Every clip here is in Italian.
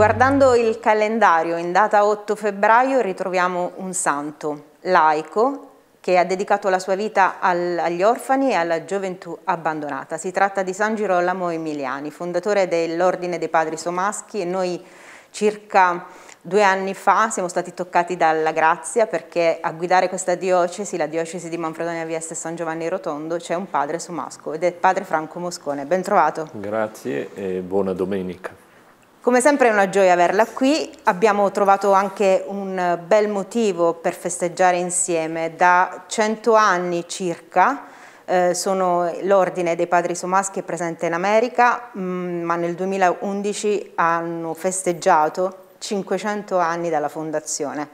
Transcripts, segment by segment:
Guardando il calendario, in data 8 febbraio ritroviamo un santo, laico, che ha dedicato la sua vita al, agli orfani e alla gioventù abbandonata. Si tratta di San Girolamo Emiliani, fondatore dell'Ordine dei Padri Somaschi e noi circa due anni fa siamo stati toccati dalla grazia perché a guidare questa diocesi, la diocesi di Manfredonia Vieste San Giovanni Rotondo, c'è un padre somasco ed è padre Franco Moscone. Ben trovato. Grazie e buona domenica. Come sempre è una gioia averla qui, abbiamo trovato anche un bel motivo per festeggiare insieme. Da 100 anni circa eh, sono l'ordine dei padri somaschi presente in America, mh, mm, ma nel 2011 hanno festeggiato 500 anni dalla fondazione.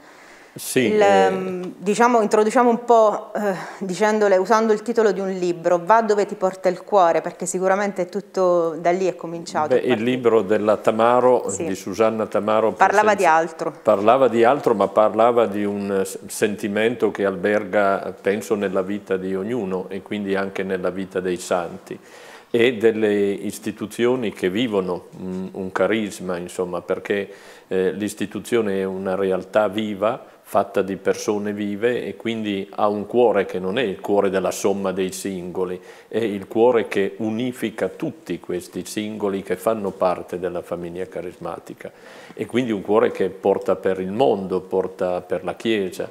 Sì, il, eh... Ehm, diciamo, introduciamo un po' eh, dicendole, usando il titolo di un libro, Va dove ti porta il cuore, perché sicuramente tutto da lì è cominciato. Beh, il libro della Tamaro, sì. di Susanna Tamaro. Parlava di altro. Parlava di altro, ma parlava di un sentimento che alberga, penso, nella vita di ognuno e quindi anche nella vita dei santi e delle istituzioni che vivono mm, un carisma, insomma, perché eh, l'istituzione è una realtà viva, fatta di persone vive e quindi ha un cuore che non è il cuore della somma dei singoli, è il cuore che unifica tutti questi singoli che fanno parte della famiglia carismatica e quindi un cuore che porta per il mondo, porta per la Chiesa.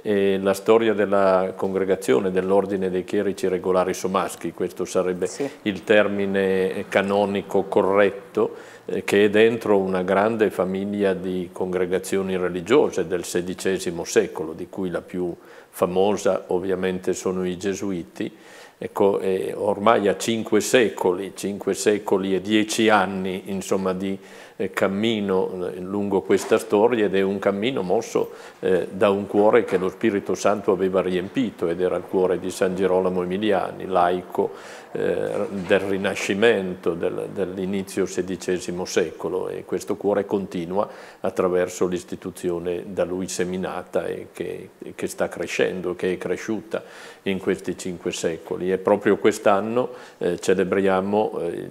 E la storia della congregazione dell'ordine dei chierici regolari somaschi, questo sarebbe sì. il termine canonico corretto, eh, che è dentro una grande famiglia di congregazioni religiose del XVI secolo, di cui la più famosa ovviamente sono i Gesuiti, ecco, ormai a cinque secoli, cinque secoli e dieci anni insomma, di eh, cammino eh, lungo questa storia ed è un cammino mosso eh, da un cuore che lo Spirito Santo aveva riempito ed era il cuore di San Girolamo Emiliani, laico del Rinascimento, dell'inizio XVI secolo e questo cuore continua attraverso l'istituzione da lui seminata e che, che sta crescendo, che è cresciuta in questi cinque secoli e proprio quest'anno eh, celebriamo eh,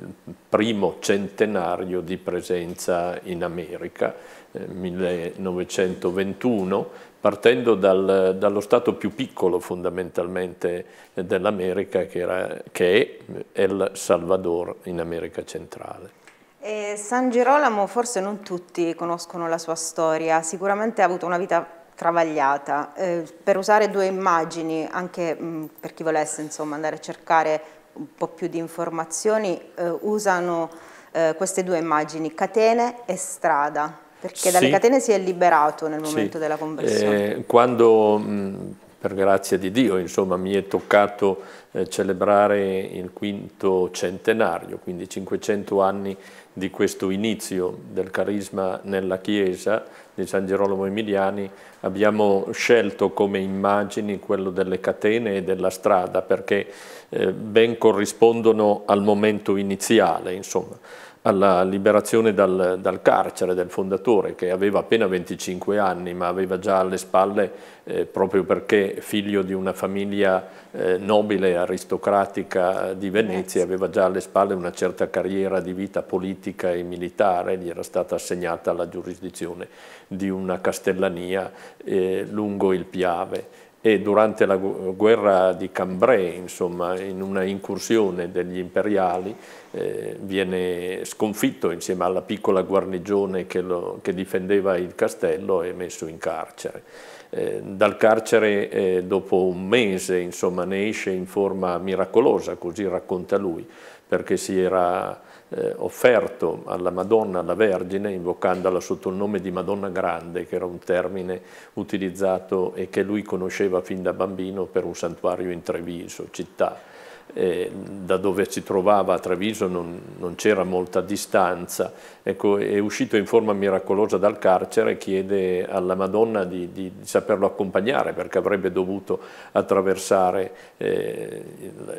primo centenario di presenza in America, 1921, eh, partendo dal, dallo stato più piccolo fondamentalmente dell'America che, che è El Salvador in America centrale. E San Girolamo forse non tutti conoscono la sua storia, sicuramente ha avuto una vita travagliata. Eh, per usare due immagini, anche mh, per chi volesse insomma, andare a cercare un po' più di informazioni eh, usano eh, queste due immagini, catene e strada, perché dalle catene si è liberato nel momento sì. della conversione. Eh, quando, mh, per grazia di Dio, insomma, mi è toccato eh, celebrare il quinto centenario, quindi 500 anni di questo inizio del carisma nella Chiesa, di San Gerolamo Emiliani, abbiamo scelto come immagini quello delle catene e della strada perché eh, ben corrispondono al momento iniziale. Insomma alla liberazione dal, dal, carcere del fondatore che aveva appena 25 anni ma aveva già alle spalle, eh, proprio perché figlio di una famiglia eh, nobile, aristocratica di Venezia, aveva già alle spalle una certa carriera di vita politica e militare, gli era stata assegnata la giurisdizione di una castellania eh, lungo il Piave e durante la guerra di Cambrai, insomma, in una incursione degli imperiali, eh, viene sconfitto insieme alla piccola guarnigione che, lo, che difendeva il castello e messo in carcere. Eh, dal carcere eh, dopo un mese, insomma, ne esce in forma miracolosa, così racconta lui, perché si era eh, offerto alla Madonna, alla Vergine, invocandola sotto il nome di Madonna Grande, che era un termine utilizzato e che lui conosceva fin da bambino per un santuario in Treviso, città eh, da dove si trovava a Treviso non, non c'era molta distanza, ecco, è uscito in forma miracolosa dal carcere e chiede alla Madonna di, di, di, saperlo accompagnare perché avrebbe dovuto attraversare eh,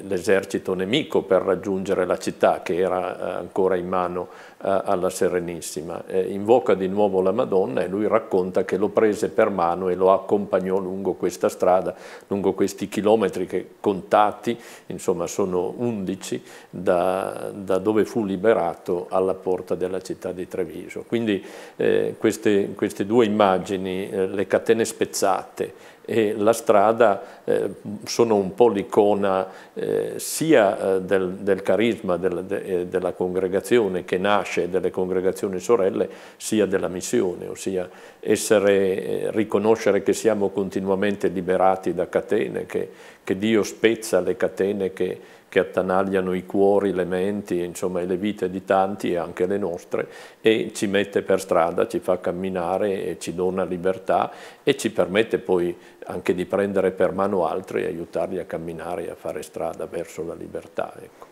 l'esercito nemico per raggiungere la città che era eh, ancora in mano eh, alla Serenissima. Eh, invoca di nuovo la Madonna e lui racconta che lo prese per mano e lo accompagnò lungo questa strada, lungo questi chilometri che, contati, insomma sono 11 da, da, dove fu liberato alla porta della città di Treviso. Quindi eh, queste, queste, due immagini, eh, le catene spezzate e la strada eh, sono un po' l'icona eh, sia eh, del, del carisma del, de, eh, della congregazione che nasce delle congregazioni sorelle, sia della missione, ossia essere, eh, riconoscere che siamo continuamente liberati da catene, che, che Dio spezza le catene che che attanagliano i cuori, le menti, insomma le vite di tanti e anche le nostre e ci mette per strada, ci fa camminare e ci dona libertà e ci permette poi anche di prendere per mano altri e aiutarli a camminare e a fare strada verso la libertà. Ecco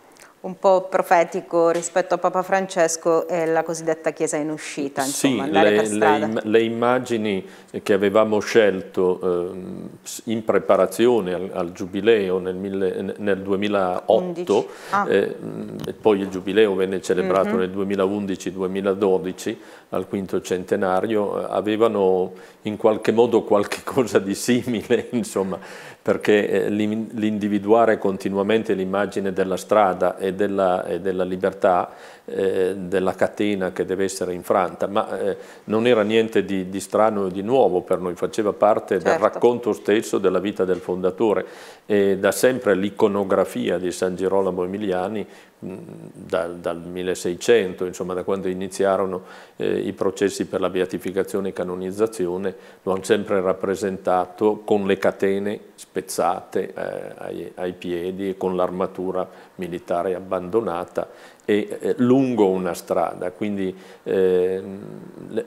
un po' profetico rispetto a Papa Francesco e la cosiddetta Chiesa in uscita. Insomma, sì, le, le, le, immagini che avevamo scelto eh, in preparazione al, al giubileo nel, mille, nel 2008, ah. eh, poi il giubileo venne celebrato mm -hmm. nel 2011-2012 al quinto centenario, eh, avevano in qualche modo qualche cosa di simile, insomma, perché eh, l'individuare continuamente l'immagine della strada e della, e della libertà eh, della catena che deve essere infranta, ma eh, non era niente di, di strano o di nuovo per noi, faceva parte certo. del racconto stesso della vita del fondatore e da sempre l'iconografia di San Girolamo Emiliani dal, dal, 1600, insomma da quando iniziarono eh, i processi per la beatificazione e canonizzazione, lo hanno sempre rappresentato con le catene spezzate eh, ai, ai, piedi e con l'armatura militare abbandonata e eh, lungo una strada, quindi eh,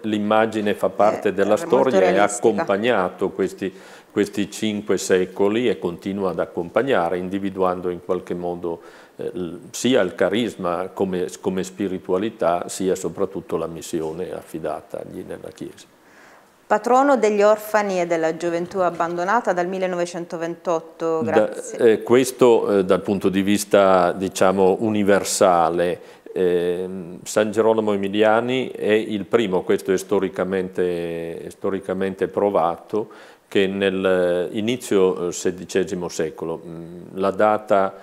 l'immagine fa parte eh, della storia e ha accompagnato questi, questi, cinque secoli e continua ad accompagnare, individuando in qualche modo eh, sia il carisma come, come spiritualità, sia soprattutto la missione affidatagli nella Chiesa. Patrono degli orfani e della gioventù abbandonata dal 1928, grazie. Da, eh, questo eh, dal punto di vista diciamo, universale, eh, San Gerolamo Emiliani è il primo, questo è storicamente, è storicamente provato, che nell'inizio eh, XVI eh, secolo, mh, mm, la data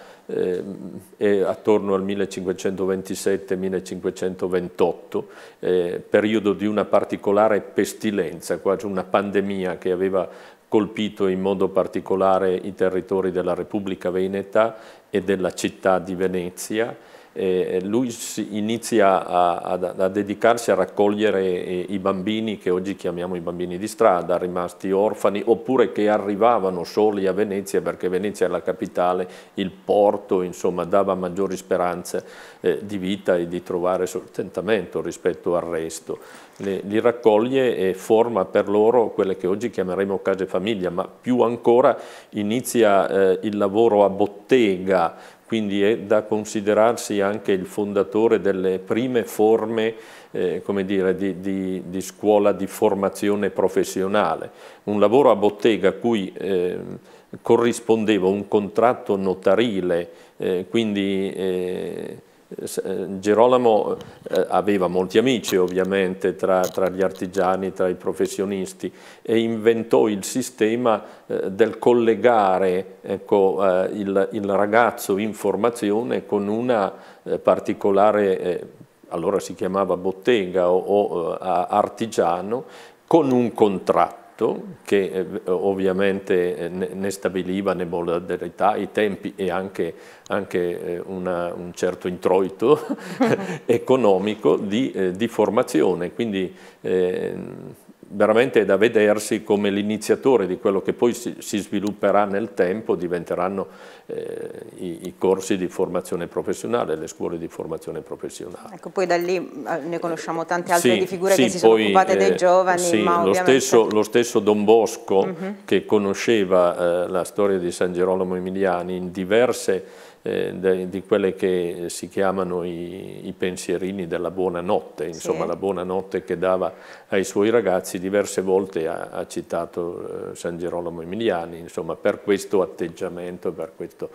eh, attorno al 1527-1528, eh, periodo di una particolare pestilenza, quasi una pandemia che aveva colpito in modo particolare i territori della Repubblica Veneta e della città di Venezia, eh, lui inizia a, a, a, dedicarsi a raccogliere eh, i bambini che oggi chiamiamo i bambini di strada, rimasti orfani, oppure che arrivavano soli a Venezia perché Venezia è la capitale, il porto insomma, dava maggiori speranze eh, di vita e di trovare sostentamento rispetto al resto. Le, li raccoglie e forma per loro quelle che oggi chiameremo case famiglia, ma più ancora inizia eh, il lavoro a bottega, quindi è da considerarsi anche il fondatore delle prime forme eh, dire, di, di, di, scuola di formazione professionale. Un lavoro a bottega a cui eh, corrispondeva un contratto notarile, eh, quindi eh, eh, Gerolamo eh, aveva molti amici ovviamente tra, tra, gli artigiani, tra i professionisti e inventò il sistema eh, del collegare ecco, il, il, ragazzo in formazione con una particolare, allora si chiamava bottega o, o artigiano, con un contratto patto che eh, ovviamente eh, ne stabiliva le modalità, i tempi e anche, anche eh, una, un certo introito economico di, di, formazione, quindi veramente è da vedersi come l'iniziatore di quello che poi si, si svilupperà nel tempo diventeranno eh, i, i, corsi di formazione professionale, le scuole di formazione professionale. Ecco, poi da lì eh, ne conosciamo tante altre sì, di figure sì, che si poi, sono occupate dei eh, giovani. Sì, ma lo, stesso, lo stesso Don Bosco uh mhm. -huh. che conosceva eh, la storia di San Gerolamo Emiliani in diverse eh, di quelle che si chiamano i, i pensierini della buonanotte, insomma sì. la buonanotte che dava ai suoi ragazzi, diverse volte ha, ha citato eh, San Gerolamo Emiliani, insomma per questo atteggiamento, per questa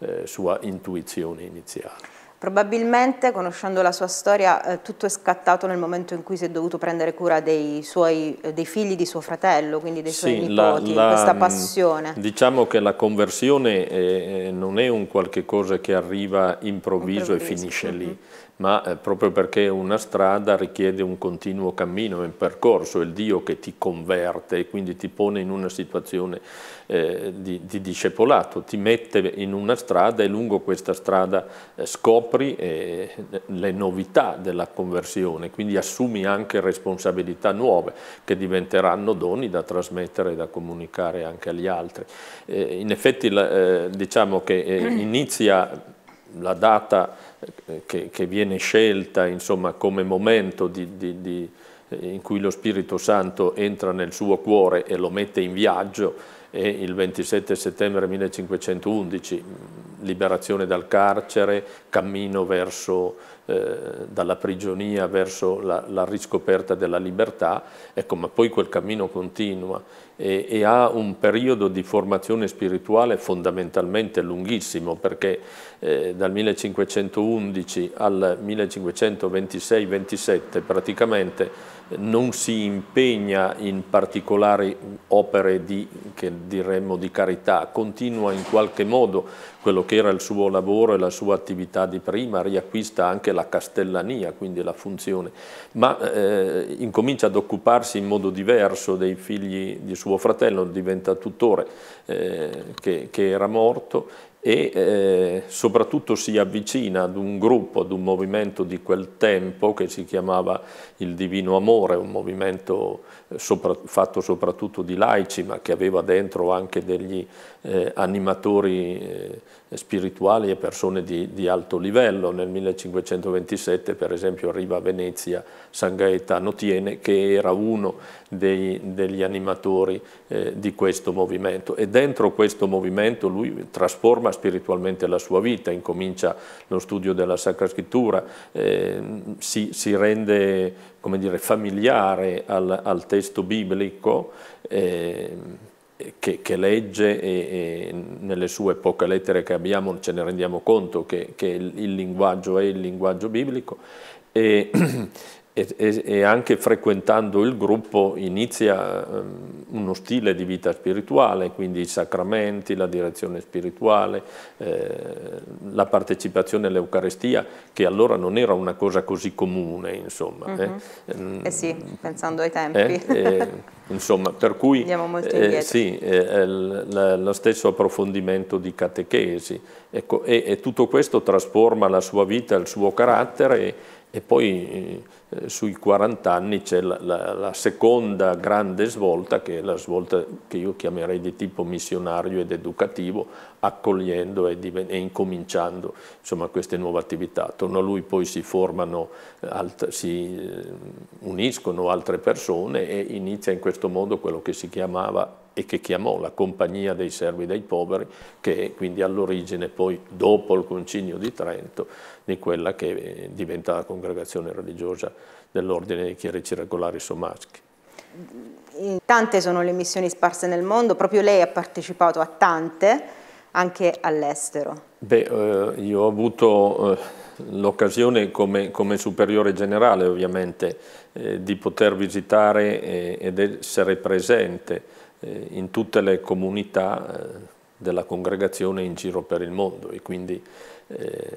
eh, sua intuizione iniziale. Probabilmente, conoscendo la sua storia, eh, tutto è scattato nel momento in cui si è dovuto prendere cura dei, suoi, eh, dei figli di suo fratello, quindi dei suoi nipoti, la, la, questa mm, passione. Diciamo che la conversione eh, eh, non è un qualche cosa che arriva improvviso, improvviso. e finisce lì, mm-hmm ma eh, proprio perché una strada richiede un continuo cammino, un percorso, è il Dio che ti converte e quindi ti pone in una situazione eh, di, di, discepolato, ti mette in una strada e lungo questa strada eh, scopri eh, le novità della conversione, quindi assumi anche responsabilità nuove che diventeranno doni da trasmettere e da comunicare anche agli altri. Eh, in effetti eh, diciamo che inizia la data eh, che, che viene scelta insomma, come momento di, di, di, eh, in cui lo Spirito Santo entra nel suo cuore e lo mette in viaggio, è il 27 settembre 1511 liberazione dal carcere, cammino verso, eh, dalla prigionia verso la, la, riscoperta della libertà, ecco, ma poi quel cammino continua e, e ha un periodo di formazione spirituale fondamentalmente lunghissimo, perché eh, dal 1511 al 1526-27 praticamente non si impegna in particolari opere di, che diremmo di carità, continua in qualche modo quello che era il suo lavoro e la sua attività di prima, riacquista anche la castellania, quindi la funzione, ma eh, incomincia ad occuparsi in modo diverso dei figli di suo fratello, diventa tutore eh, che, che, era morto e eh, soprattutto si avvicina ad un gruppo, ad un movimento di quel tempo che si chiamava il Divino Amore, un movimento eh, sopra, fatto soprattutto di laici ma che aveva dentro anche degli eh, animatori eh, spirituali e persone di, di, alto livello. Nel 1527 per esempio arriva a Venezia San Gaetano Tiene che era uno dei, degli animatori eh, di questo movimento e dentro questo movimento lui trasforma spiritualmente la sua vita, incomincia lo studio della Sacra Scrittura, eh, si, si, rende come dire, familiare al, al testo biblico. Eh, eh, che, che, legge e, e, nelle sue poche lettere che abbiamo ce ne rendiamo conto che, che il, il, linguaggio è il linguaggio biblico e, e, e, e anche frequentando il gruppo inizia um, uno stile di vita spirituale, quindi i sacramenti, la direzione spirituale, eh, la partecipazione all'Eucarestia, che allora non era una cosa così comune, insomma. Mm -hmm. eh. Mhm. eh, sì, mm. pensando ai tempi. Eh, eh, insomma, per cui Andiamo molto eh, indietro. sì, lo stesso approfondimento di catechesi. Ecco, e, e tutto questo trasforma la sua vita, il suo carattere e poi eh, sui 40 anni c'è la, la, la, seconda grande svolta, che è la svolta che io chiamerei di tipo missionario ed educativo, accogliendo e, e incominciando insomma, queste nuove attività. Attorno a lui poi si formano, eh, si eh, uniscono altre persone e inizia in questo modo quello che si chiamava e che chiamò la Compagnia dei Servi dei Poveri, che è quindi all'origine poi, dopo il Concilio di Trento, di quella che eh, diventa la congregazione religiosa dell'Ordine dei Chierici Regolari Somaschi. Tante sono le missioni sparse nel mondo, proprio lei ha partecipato a tante, anche all'estero. Beh, eh, io ho avuto eh, l'occasione come, come, superiore generale ovviamente di poter visitare ed essere presente eh, in tutte le comunità eh, della congregazione in giro per il mondo e quindi eh,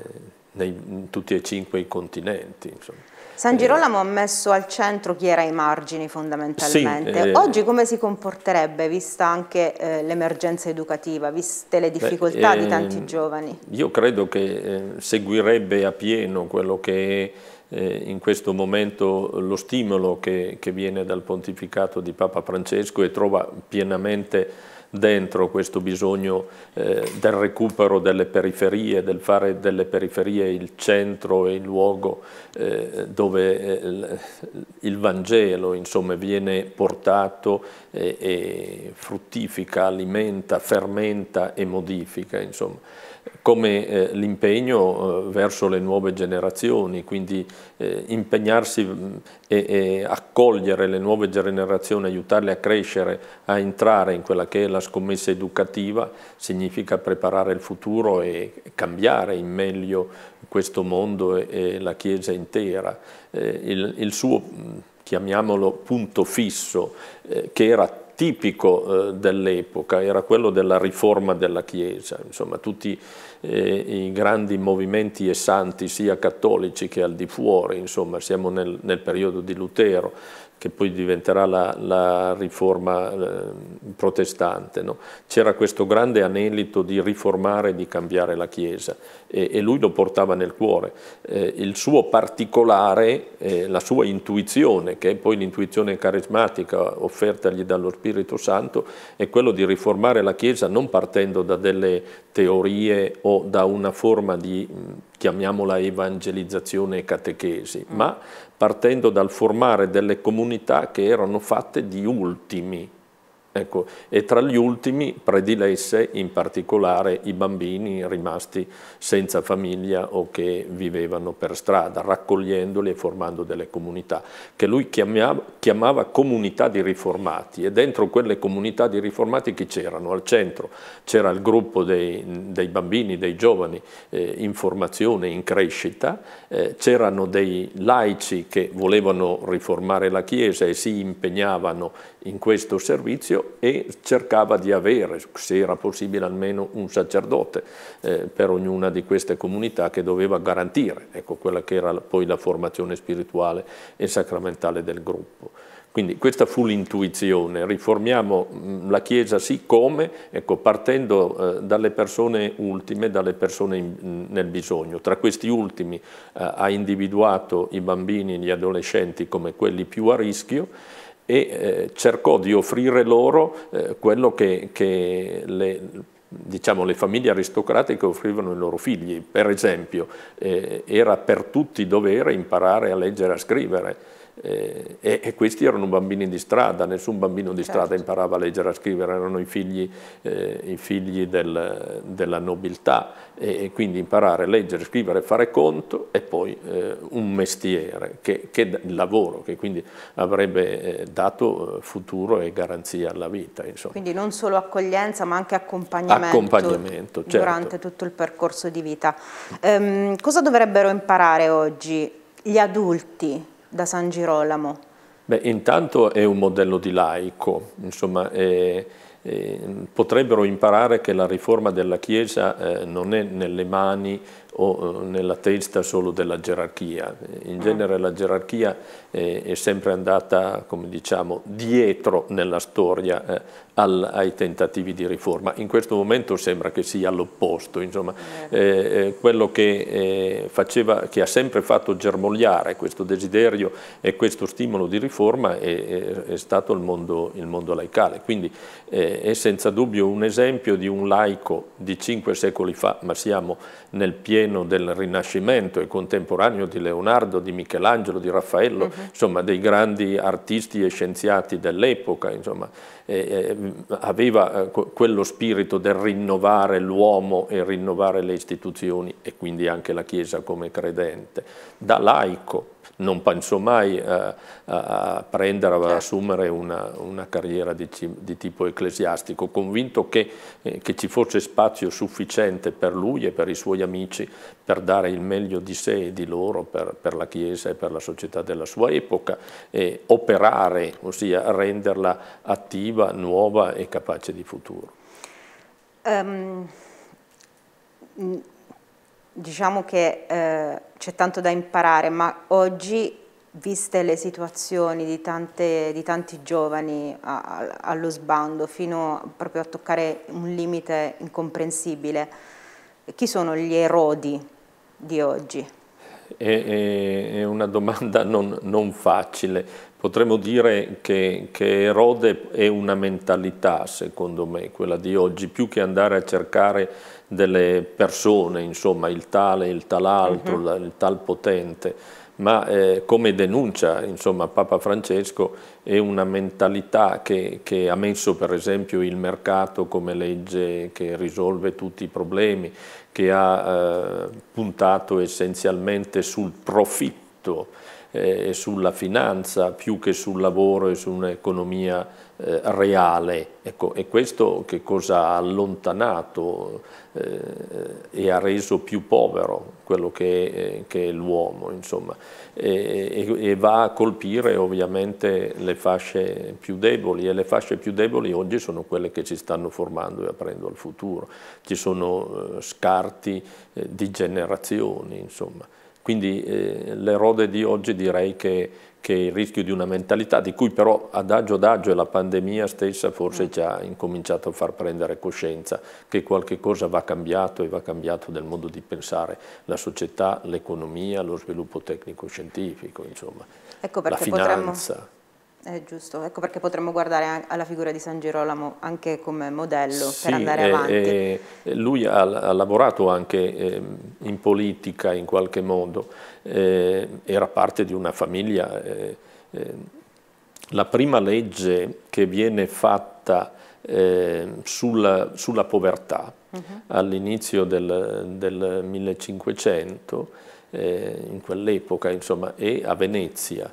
in tutti e cinque i continenti. Insomma. San Girolamo ha messo al centro chi era ai margini fondamentalmente. Sì, eh, Oggi come si comporterebbe, vista anche eh, l'emergenza educativa, viste le difficoltà beh, eh, di ehm, tanti giovani? Io credo che seguirebbe a pieno quello che è eh, in questo momento lo stimolo che, che viene dal pontificato di Papa Francesco e trova pienamente dentro questo bisogno eh, del recupero delle periferie, del fare delle periferie il centro e il luogo eh, dove eh, il, il, Vangelo insomma, viene portato e, e fruttifica, alimenta, fermenta e modifica. Insomma come eh, l'impegno eh, verso le nuove generazioni, quindi eh, impegnarsi mm, e, e, accogliere le nuove generazioni, aiutarle a crescere, a entrare in quella che è la la scommessa educativa significa preparare il futuro e cambiare in meglio questo mondo e la Chiesa intera. Eh, il, il suo, chiamiamolo, punto fisso, eh, che era tipico eh, dell'epoca, era quello della riforma della Chiesa, insomma tutti eh, i grandi movimenti e santi sia cattolici che al di fuori, insomma siamo nel, nel periodo di Lutero che poi diventerà la, la riforma eh, protestante. No? C'era questo grande anelito di riformare, di cambiare la Chiesa e, e lui lo portava nel cuore. Eh, il suo particolare, eh, la sua intuizione, che è poi l'intuizione carismatica offertagli dallo Spirito Santo, è quello di riformare la Chiesa non partendo da delle teorie o da una forma di, mm, chiamiamola evangelizzazione e catechesi, mm. ma partendo dal formare delle comunità che erano fatte di ultimi, Ecco, e tra gli ultimi predilesse in particolare i bambini rimasti senza famiglia o che vivevano per strada, raccogliendoli e formando delle comunità, che lui chiamava, chiamava comunità di riformati e dentro quelle comunità di riformati chi c'erano? Al centro c'era il gruppo dei, dei, bambini, dei giovani eh, in formazione, in crescita, eh, c'erano dei laici che volevano riformare la Chiesa e si impegnavano in questo servizio e cercava di avere, se era possibile, almeno un sacerdote eh, per ognuna di queste comunità che doveva garantire ecco, quella che era poi la formazione spirituale e sacramentale del gruppo. Quindi questa fu l'intuizione, riformiamo mm, la Chiesa sì come, ecco, partendo eh, dalle persone ultime, dalle persone in, mm, nel bisogno. Tra questi ultimi eh, ha individuato i bambini e gli adolescenti come quelli più a rischio, e eh, cercò di offrire loro eh, quello che, che le, diciamo, le famiglie aristocratiche offrivano ai loro figli. Per esempio, eh, era per tutti dovere imparare a leggere e a scrivere. Eh, e, e, questi erano bambini di strada, nessun bambino di certo. strada imparava a leggere e a scrivere, erano i figli, eh, i figli del, della nobiltà e, e, quindi imparare a leggere, scrivere, fare conto e poi eh, un mestiere, che, che, il lavoro, che quindi avrebbe eh, dato eh, futuro e garanzia alla vita. Insomma. Quindi non solo accoglienza ma anche accompagnamento, accompagnamento certo. durante tutto il percorso di vita. Ehm, cosa dovrebbero imparare oggi gli adulti? da San Girolamo? Beh, intanto è un modello di laico, insomma, è, è, potrebbero imparare che la riforma della Chiesa eh, non è nelle mani o eh, nella testa solo della gerarchia. In genere la gerarchia eh, è sempre andata, come diciamo, dietro nella storia eh, ai tentativi di riforma. In questo momento sembra che sia l'opposto, insomma, quello che, faceva, che, ha sempre fatto germogliare questo desiderio e questo stimolo di riforma è, è stato il mondo, il mondo, laicale. Quindi è senza dubbio un esempio di un laico di cinque secoli fa, ma siamo nel pieno pieno del Rinascimento e contemporaneo di Leonardo, di Michelangelo, di Raffaello, uh mhm. -huh. insomma dei grandi artisti e scienziati dell'epoca, insomma, eh, eh, aveva quello spirito del rinnovare l'uomo e rinnovare le istituzioni e quindi anche la Chiesa come credente, da laico non pensò mai eh, a, a prendere, ad certo. assumere una, una carriera di, di, tipo ecclesiastico, convinto che, eh, che, ci fosse spazio sufficiente per lui e per i suoi amici per dare il meglio di sé e di loro per, per la Chiesa e per la società della sua epoca e operare, ossia renderla attiva, nuova e capace di futuro. Um, Diciamo che eh, c'è tanto da imparare, ma oggi, viste le situazioni di, tante, di tanti giovani a, a, allo sbando, fino proprio a toccare un limite incomprensibile, chi sono gli erodi di oggi? È, è una domanda non, non facile. Potremmo dire che, che Erode è una mentalità, secondo me, quella di oggi, più che andare a cercare delle persone, insomma il tale, il tal altro, uh mhm. -huh. il tal potente, ma eh, come denuncia insomma, Papa Francesco è una mentalità che, che, ha messo per esempio il mercato come legge che risolve tutti i problemi, che ha eh, puntato essenzialmente sul profitto eh, e sulla finanza più che sul lavoro e su un'economia eh, reale. Ecco, e questo che cosa ha allontanato eh, e ha reso più povero quello che, è, eh, è l'uomo, insomma, e, e, e, va a colpire ovviamente le fasce più deboli e le fasce più deboli oggi sono quelle che si stanno formando e aprendo al futuro. Ci sono eh, scarti eh, di generazioni, insomma. Quindi eh, l'erode di oggi direi che, che il rischio di una mentalità di cui però adagio adagio e la pandemia stessa forse mm. ci ha incominciato a far prendere coscienza che qualche cosa va cambiato e va cambiato nel modo di pensare la società, l'economia, lo sviluppo tecnico-scientifico, insomma, ecco la finanza. Potremmo è giusto, ecco perché potremmo guardare alla figura di San Girolamo anche come modello sì, per andare eh, avanti. Eh, lui ha, ha, lavorato anche eh, in politica in qualche modo, eh, era parte di una famiglia. Eh, ehm, la prima legge che viene fatta ehm, sulla, sulla, povertà uh mhm. -huh. all'inizio del, del, 1500, in quell'epoca insomma, è a Venezia,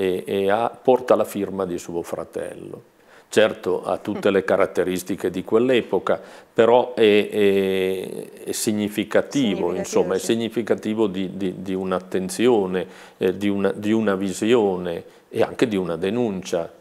e, e ha, porta la firma di suo fratello. Certo ha tutte le caratteristiche di quell'epoca, però è, è, è significativo, significativo, insomma, sì. è significativo di, di, di un'attenzione, eh, di, una, di una visione e anche di una denuncia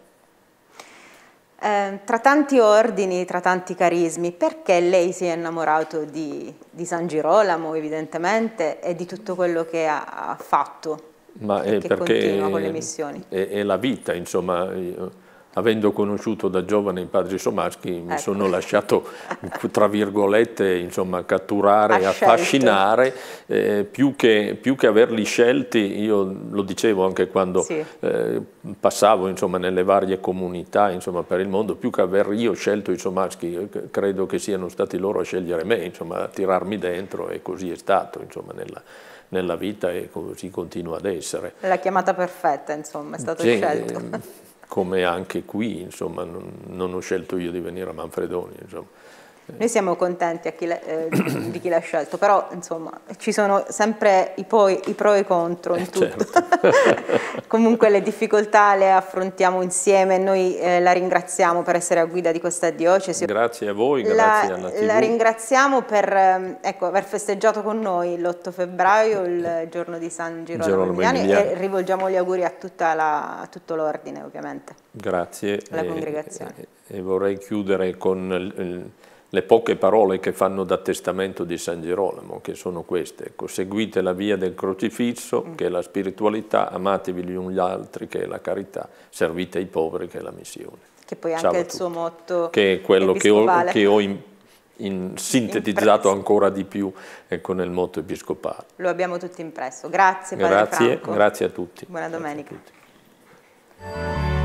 eh, tra tanti ordini, tra tanti carismi, perché lei si è innamorato di, di San Girolamo evidentemente e di tutto quello che ha, ha fatto? Ma è eh, perché continua le missioni. È, è la vita, insomma. Io, avendo conosciuto da giovane i padri somaschi, mi ecco. sono lasciato, tra virgolette, insomma, catturare, affascinare, eh, più, che, più, che, averli scelti, io lo dicevo anche quando sì. eh, passavo insomma, nelle varie comunità insomma, per il mondo, più che aver io scelto i somaschi, eh, credo che siano stati loro a scegliere me, a tirarmi dentro e così è stato insomma, nella nella vita e così continua ad essere. La chiamata perfetta, insomma, è stato Gen scelto. Ehm, come anche qui, insomma, non, non ho scelto io di venire a Manfredoni, insomma. Noi siamo contenti chi la, eh, di chi l'ha scelto, però insomma ci sono sempre i, poi, i pro e i contro in eh, tutto. Certo. Comunque le difficoltà le affrontiamo insieme, noi eh, la ringraziamo per essere a guida di questa diocesi. Grazie a voi, grazie la, alla TV. La ringraziamo per ehm, ecco, aver festeggiato con noi l'8 febbraio, il giorno di San Girolamo Emiliani e rivolgiamo gli auguri a, la, a tutto l'ordine ovviamente. Grazie. Alla congregazione. E, e vorrei chiudere con... Il, il le poche parole che fanno da testamento di San Girolamo, che sono queste, ecco, seguite la via del crocifisso, mm. che è la spiritualità, amatevi gli uni gli altri, che è la carità, servite i poveri, che è la missione. Che poi è anche il suo motto Che è quello che ho, che ho in, in, sintetizzato ancora di più ecco, nel motto episcopale. Lo abbiamo tutti impresso. Grazie, grazie, grazie a tutti. Buona domenica. a tutti.